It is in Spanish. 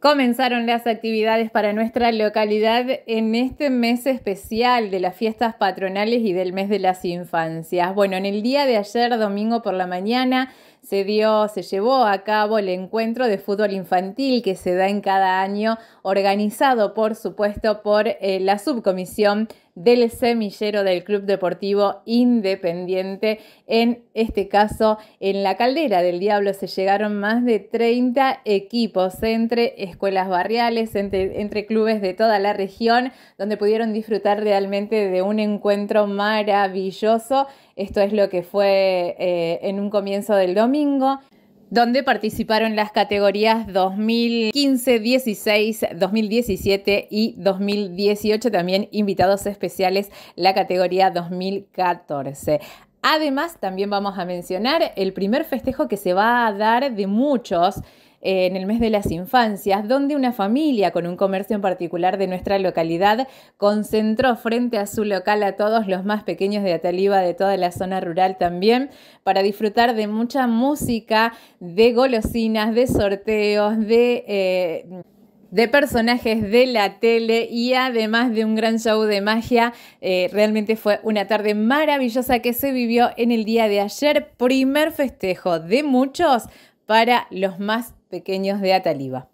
Comenzaron las actividades para nuestra localidad en este mes especial de las fiestas patronales y del mes de las infancias. Bueno, en el día de ayer, domingo por la mañana, se dio, se llevó a cabo el encuentro de fútbol infantil que se da en cada año, organizado por supuesto por eh, la subcomisión del semillero del Club Deportivo Independiente. En este caso, en la caldera del Diablo se llegaron más de 30 equipos entre escuelas barriales, entre, clubes de toda la región, donde pudieron disfrutar realmente de un encuentro maravilloso. Esto es lo que fue eh, en un comienzo del domingo donde participaron las categorías 2015, 16, 2017 y 2018, también invitados especiales la categoría 2014. Además, también vamos a mencionar el primer festejo que se va a dar de muchos eh, en el mes de las infancias, donde una familia con un comercio en particular de nuestra localidad concentró frente a su local a todos los más pequeños de Ataliba, de toda la zona rural también, para disfrutar de mucha música, de golosinas, de sorteos, de... Eh, personajes de la tele y además de un gran show de magia. Eh, realmente fue una tarde maravillosa que se vivió en el día de ayer, primer festejo de muchos para los más pequeños de Ataliba.